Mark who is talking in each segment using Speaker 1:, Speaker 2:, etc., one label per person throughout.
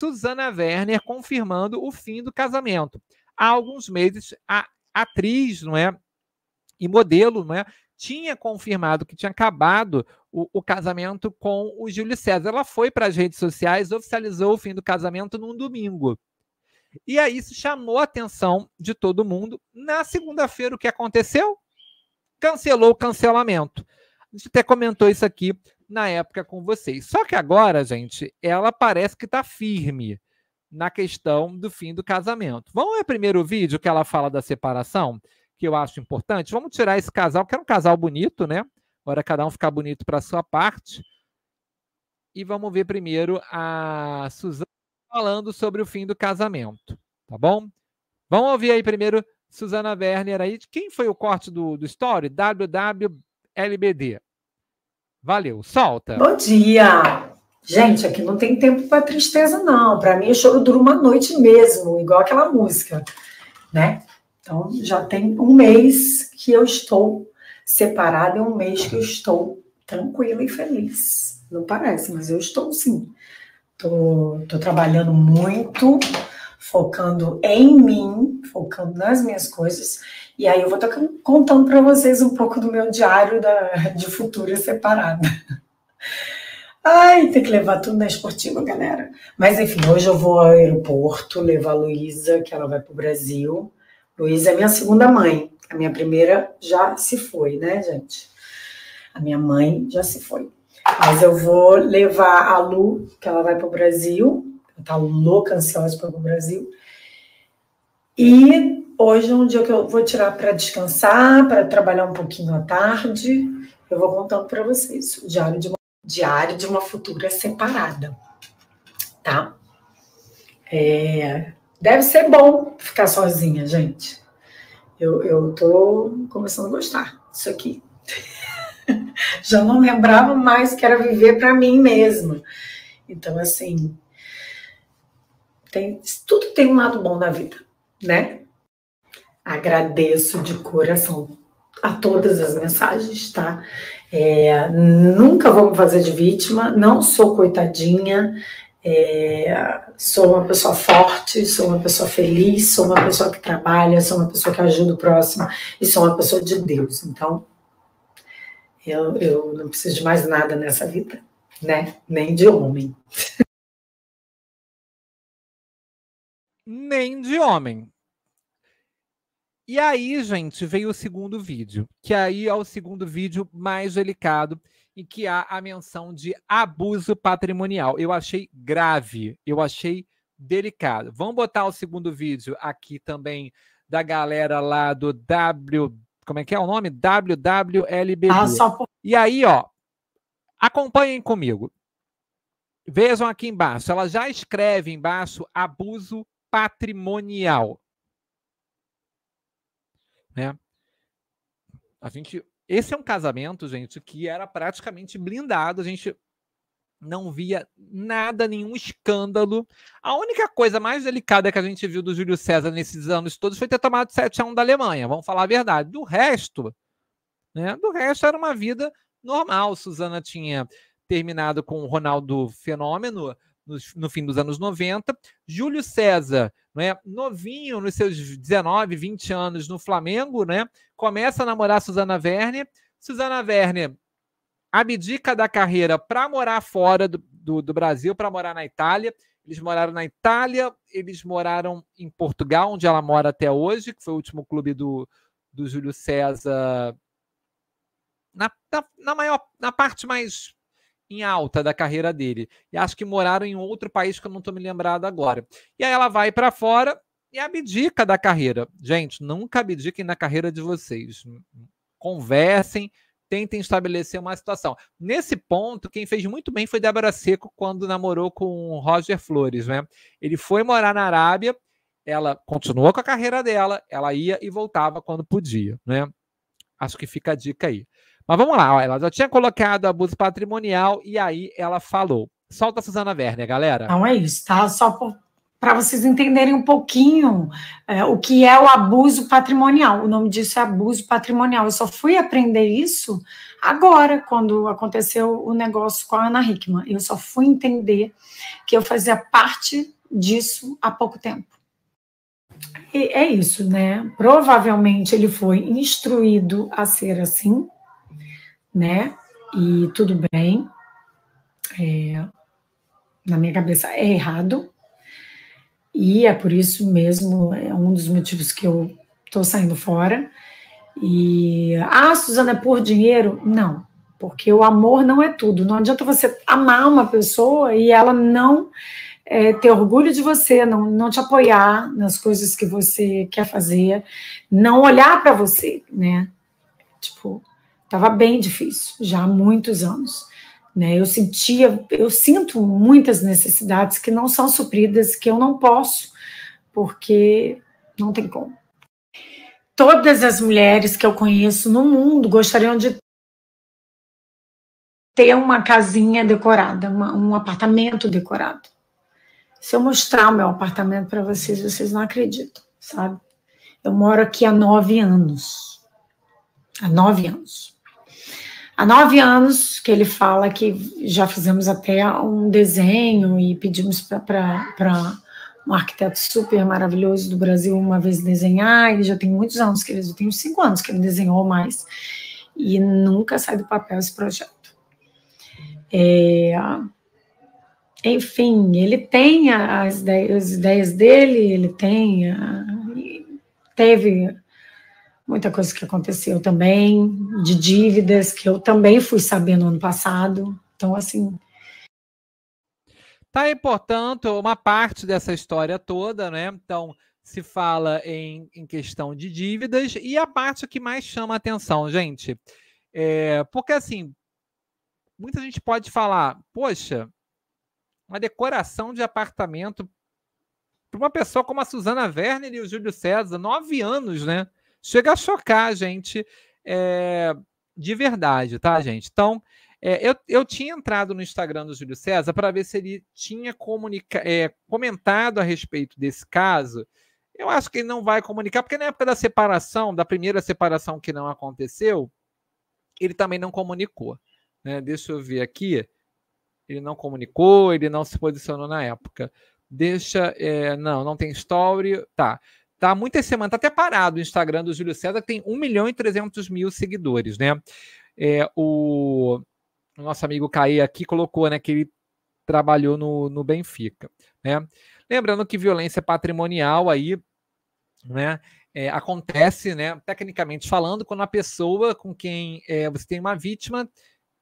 Speaker 1: Susana Werner confirmando o fim do casamento. Há alguns meses, a atriz não é, e modelo não é, tinha confirmado que tinha acabado o, o casamento com o Júlio César. Ela foi para as redes sociais, oficializou o fim do casamento num domingo. E aí isso chamou a atenção de todo mundo. Na segunda-feira, o que aconteceu? Cancelou o cancelamento. A gente até comentou isso aqui na época com vocês. Só que agora, gente, ela parece que está firme na questão do fim do casamento. Vamos ver primeiro o vídeo que ela fala da separação, que eu acho importante. Vamos tirar esse casal, que era um casal bonito, né? Agora cada um ficar bonito para sua parte. E vamos ver primeiro a Suzana falando sobre o fim do casamento, tá bom? Vamos ouvir aí primeiro Suzana Werner aí. Quem foi o corte do, do story? WWLBD. Valeu, solta. Bom dia.
Speaker 2: Gente, aqui não tem tempo para tristeza, não. Para mim, o choro dura uma noite mesmo, igual aquela música, né? Então, já tem um mês que eu estou separada, é um mês que eu estou tranquila e feliz. Não parece, mas eu estou sim. Tô, tô trabalhando muito, focando em mim, focando nas minhas coisas. E aí eu vou estar contando para vocês um pouco do meu diário da, de futura separada. Ai, tem que levar tudo na esportiva, galera. Mas enfim, hoje eu vou ao aeroporto levar a Luísa, que ela vai para o Brasil. Luísa é minha segunda mãe. A minha primeira já se foi, né, gente? A minha mãe já se foi. Mas eu vou levar a Lu, que ela vai para o Brasil, tá louca, ansiosa pelo Brasil. E hoje é um dia que eu vou tirar para descansar, para trabalhar um pouquinho à tarde. Eu vou contando para vocês o diário de uma, diário de uma futura separada, tá? É, deve ser bom ficar sozinha, gente. Eu, eu tô começando a gostar disso aqui. Já não lembrava mais que era viver para mim mesma. Então, assim, tem, tudo tem um lado bom na vida, né? Agradeço de coração a todas as mensagens, tá? É, nunca vou me fazer de vítima, não sou coitadinha, é, sou uma pessoa forte, sou uma pessoa feliz, sou uma pessoa que trabalha, sou uma pessoa que ajuda o próximo e sou uma pessoa de Deus. Então, eu, eu não preciso de mais nada nessa vida, né? Nem de homem.
Speaker 1: nem de homem. E aí, gente, veio o segundo vídeo, que aí é o segundo vídeo mais delicado, e que há a menção de abuso patrimonial. Eu achei grave, eu achei delicado. Vamos botar o segundo vídeo aqui também da galera lá do W. Como é que é o nome? WWLB. Ah, só... E aí, ó, acompanhem comigo. Vejam aqui embaixo, ela já escreve embaixo abuso patrimonial. Né? A gente, esse é um casamento, gente, que era praticamente blindado, a gente não via nada, nenhum escândalo. A única coisa mais delicada que a gente viu do Júlio César nesses anos todos foi ter tomado 7 a 1 da Alemanha, vamos falar a verdade. Do resto, né? Do resto era uma vida normal. Suzana tinha terminado com o Ronaldo Fenômeno no fim dos anos 90. Júlio César, né, novinho nos seus 19, 20 anos no Flamengo, né, começa a namorar Suzana Werner. Suzana Werner abdica da carreira para morar fora do, do, do Brasil, para morar na Itália. Eles moraram na Itália, eles moraram em Portugal, onde ela mora até hoje, que foi o último clube do, do Júlio César. Na, na, na maior, na parte mais em alta da carreira dele. E acho que moraram em outro país que eu não estou me lembrado agora. E aí ela vai para fora e abdica da carreira. Gente, nunca abdiquem na carreira de vocês. Conversem, tentem estabelecer uma situação. Nesse ponto, quem fez muito bem foi Débora Seco quando namorou com Roger Flores, né? Ele foi morar na Arábia, ela continuou com a carreira dela, ela ia e voltava quando podia, né? Acho que fica a dica aí. Mas vamos lá, ela já tinha colocado abuso patrimonial e aí ela falou. Solta a Suzana Werner, galera. Não é isso,
Speaker 2: tá? Só para vocês entenderem um pouquinho é, o que é o abuso patrimonial. O nome disso é abuso patrimonial. Eu só fui aprender isso agora, quando aconteceu o negócio com a Ana Hickman. Eu só fui entender que eu fazia parte disso há pouco tempo. E é isso, né? Provavelmente ele foi instruído a ser assim, né? E tudo bem. É, na minha cabeça é errado. E é por isso mesmo, é um dos motivos que eu estou saindo fora. E, ah, Suzana, é por dinheiro? Não, porque o amor não é tudo. Não adianta você amar uma pessoa e ela não é, ter orgulho de você, não, não te apoiar nas coisas que você quer fazer, não olhar para você, né? Tipo, Estava bem difícil, já há muitos anos. Né? Eu sentia, eu sinto muitas necessidades que não são supridas, que eu não posso, porque não tem como. Todas as mulheres que eu conheço no mundo gostariam de ter uma casinha decorada, uma, um apartamento decorado. Se eu mostrar o meu apartamento para vocês, vocês não acreditam, sabe? Eu moro aqui há nove anos. Há nove anos. Há nove anos que ele fala que já fizemos até um desenho e pedimos para um arquiteto super maravilhoso do Brasil uma vez desenhar, e já tem muitos anos que ele, já tem uns cinco anos que ele desenhou mais, e nunca sai do papel esse projeto. É, enfim, ele tem as ideias, as ideias, dele, ele tem, teve muita coisa que aconteceu também, de dívidas que eu também fui sabendo ano passado. Então, assim.
Speaker 1: Tá aí, portanto, uma parte dessa história toda, né? Então, se fala em, em questão de dívidas e a parte que mais chama atenção, gente. É, porque, assim, muita gente pode falar, poxa, uma decoração de apartamento para uma pessoa como a Suzana Werner e o Júlio César, nove anos, né? chega a chocar a gente é, de verdade, tá, gente? Então, é, eu, eu tinha entrado no Instagram do Júlio César para ver se ele tinha comunica é, comentado a respeito desse caso. Eu acho que ele não vai comunicar, porque na época da separação, da primeira separação que não aconteceu, ele também não comunicou. Né? Deixa eu ver aqui. Ele não comunicou, ele não se posicionou na época. Deixa. É, não, não tem story. Tá. Tá muitas semanas, tá até parado o Instagram do Júlio César, que tem 1 milhão e 300 mil seguidores, né? É, o, o nosso amigo Caí aqui colocou, né, que ele trabalhou no, no Benfica, né? Lembrando que violência patrimonial aí, né, é, acontece, né, tecnicamente falando, quando a pessoa com quem é, você tem uma vítima,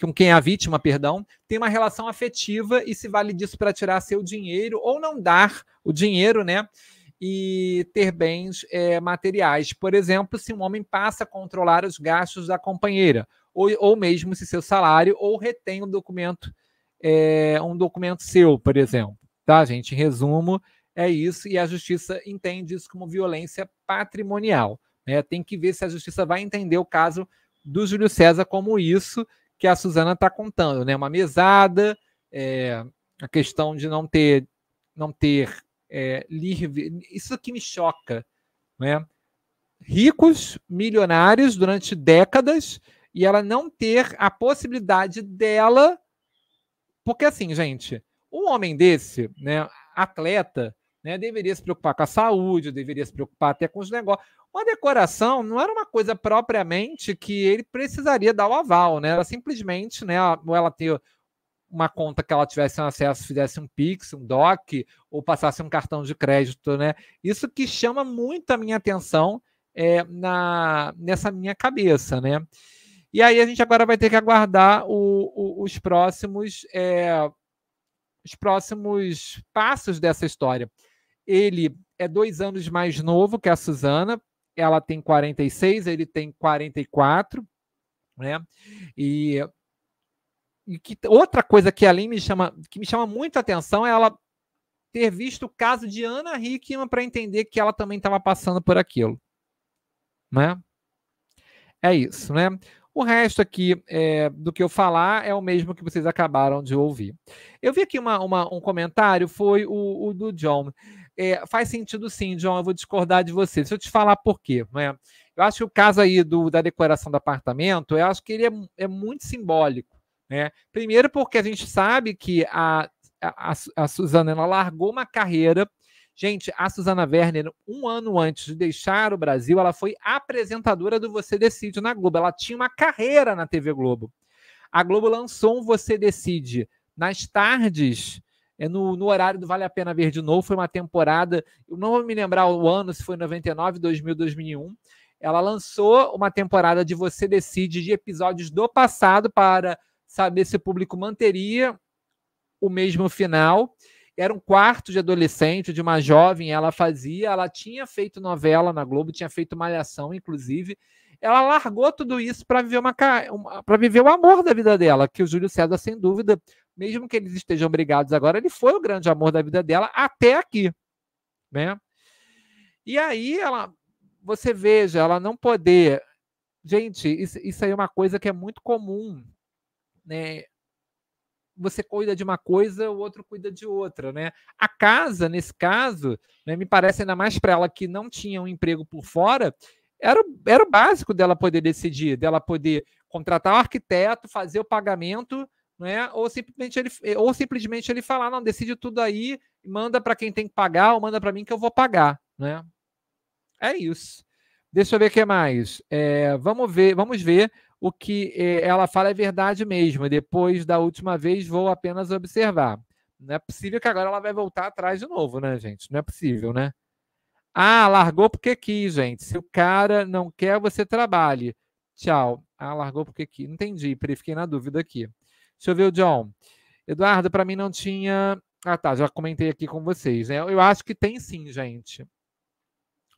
Speaker 1: com quem é a vítima, perdão, tem uma relação afetiva e se vale disso para tirar seu dinheiro ou não dar o dinheiro, né? e ter bens é, materiais. Por exemplo, se um homem passa a controlar os gastos da companheira, ou, ou mesmo se seu salário, ou retém um documento, é, um documento seu, por exemplo. Tá, gente? Em resumo, é isso, e a justiça entende isso como violência patrimonial. Né? Tem que ver se a justiça vai entender o caso do Júlio César como isso que a Suzana está contando, né? Uma mesada, é, a questão de não ter, não ter é, isso aqui me choca, né? Ricos, milionários durante décadas e ela não ter a possibilidade dela, porque assim, gente, um homem desse, né, atleta, né, deveria se preocupar com a saúde, deveria se preocupar até com os negócios. Uma decoração não era uma coisa propriamente que ele precisaria dar o aval, né? Era simplesmente, né, ela ter uma conta que ela tivesse um acesso, fizesse um Pix, um DOC, ou passasse um cartão de crédito, né? Isso que chama muito a minha atenção é, na, nessa minha cabeça, né? E aí a gente agora vai ter que aguardar o, o, os próximos é, os próximos passos dessa história. Ele é dois anos mais novo que a Suzana, ela tem 46, ele tem 44, né? E e que outra coisa que ali me chama, que me chama muito atenção é ela ter visto o caso de Ana Hickman para entender que ela também estava passando por aquilo, né? É isso, né? O resto aqui é, do que eu falar é o mesmo que vocês acabaram de ouvir. Eu vi aqui uma, uma, um comentário, foi o, o do John. É, faz sentido sim, John, eu vou discordar de você. se eu te falar por quê. Né? Eu acho que o caso aí do, da decoração do apartamento, eu acho que ele é, é muito simbólico. Né? Primeiro, porque a gente sabe que a, a, a Suzana ela largou uma carreira. Gente, a Suzana Werner, um ano antes de deixar o Brasil, ela foi apresentadora do Você Decide na Globo. Ela tinha uma carreira na TV Globo. A Globo lançou um Você Decide nas tardes, é, no, no, horário do Vale a Pena Ver de Novo. Foi uma temporada, eu não vou me lembrar o ano, se foi 99, 2000, 2001. Ela lançou uma temporada de Você Decide de episódios do passado para saber se o público manteria o mesmo final. Era um quarto de adolescente, de uma jovem, ela fazia, ela tinha feito novela na Globo, tinha feito malhação, inclusive. Ela largou tudo isso para viver uma, para viver o amor da vida dela, que o Júlio César, sem dúvida, mesmo que eles estejam brigados agora, ele foi o grande amor da vida dela até aqui, né? E aí ela, você veja, ela não poder, gente, isso, isso aí é uma coisa que é muito comum né? Você cuida de uma coisa, o outro cuida de outra, né? A casa, nesse caso, né, me parece ainda mais para ela que não tinha um emprego por fora, era, era o básico dela poder decidir, dela poder contratar um arquiteto, fazer o pagamento, né? Ou simplesmente ele, ou simplesmente ele falar, não, decide tudo aí, manda para quem tem que pagar, ou manda para mim que eu vou pagar, né? É isso. Deixa eu ver o que mais. É, vamos ver, vamos ver o que eh, ela fala é verdade mesmo. Depois da última vez, vou apenas observar. Não é possível que agora ela vai voltar atrás de novo, né, gente? Não é possível, né? Ah, largou porque quis, gente. Se o cara não quer, você trabalhe. Tchau. Ah, largou porque quis. Entendi, fiquei na dúvida aqui. Deixa eu ver o John. Eduardo, para mim não tinha. Ah, tá, já comentei aqui com vocês. Né? Eu acho que tem sim, gente.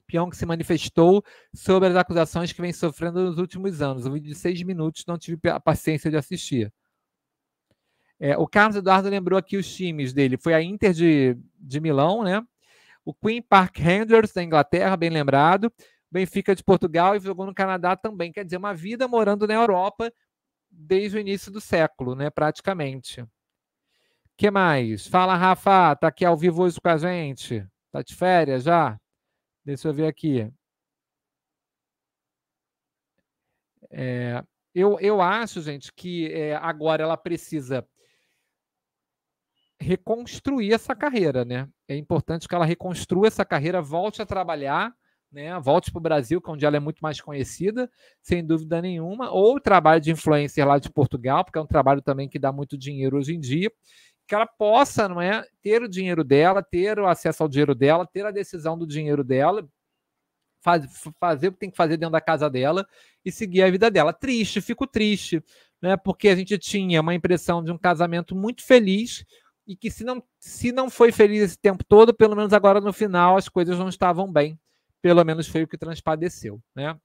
Speaker 1: Pyong se manifestou sobre as acusações que vem sofrendo nos últimos anos. Um vídeo de seis minutos, não tive a paciência de assistir. É, o Carlos Eduardo lembrou aqui os times dele. Foi a Inter de, de Milão, né? O Queen Park Rangers da Inglaterra, bem lembrado. Benfica de Portugal e jogou no Canadá também. Quer dizer, uma vida morando na Europa desde o início do século, né? Praticamente. O que mais? Fala, Rafa. Tá aqui ao vivo hoje com a gente. Tá de férias já? Deixa eu ver aqui. É, eu, eu acho, gente, que é, agora ela precisa reconstruir essa carreira, né? É importante que ela reconstrua essa carreira, volte a trabalhar, né? Volte para o Brasil, que é onde ela é muito mais conhecida, sem dúvida nenhuma, ou trabalho de influencer lá de Portugal, porque é um trabalho também que dá muito dinheiro hoje em dia, que ela possa, não é, ter o dinheiro dela, ter o acesso ao dinheiro dela, ter a decisão do dinheiro dela, faz, fazer o que tem que fazer dentro da casa dela e seguir a vida dela. Triste, fico triste, né? Porque a gente tinha uma impressão de um casamento muito feliz e que se não se não foi feliz esse tempo todo, pelo menos agora no final as coisas não estavam bem. Pelo menos foi o que transpadeceu, né?